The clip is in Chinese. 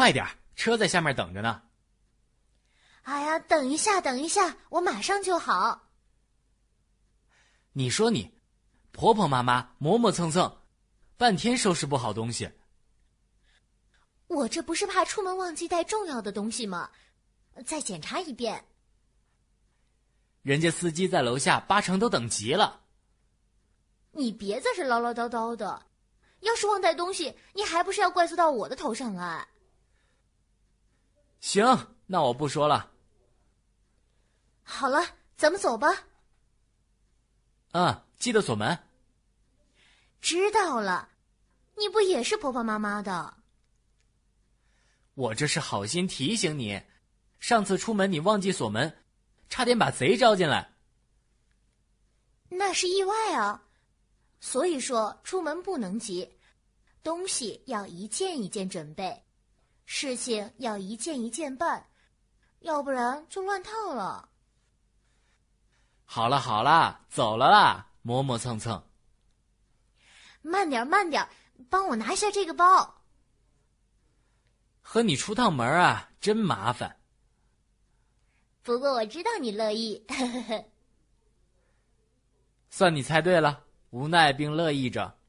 快点车在下面等着呢。哎呀，等一下，等一下，我马上就好。你说你婆婆妈妈、磨磨蹭蹭，半天收拾不好东西。我这不是怕出门忘记带重要的东西吗？再检查一遍。人家司机在楼下八成都等急了。你别在这唠唠叨叨的，要是忘带东西，你还不是要怪罪到我的头上来？行，那我不说了。好了，咱们走吧。嗯，记得锁门。知道了，你不也是婆婆妈妈的？我这是好心提醒你，上次出门你忘记锁门，差点把贼招进来。那是意外啊，所以说出门不能急，东西要一件一件准备。事情要一件一件办，要不然就乱套了。好了好了，走了啦，磨磨蹭蹭。慢点慢点，帮我拿下这个包。和你出趟门啊，真麻烦。不过我知道你乐意，呵呵呵。算你猜对了，无奈并乐意着。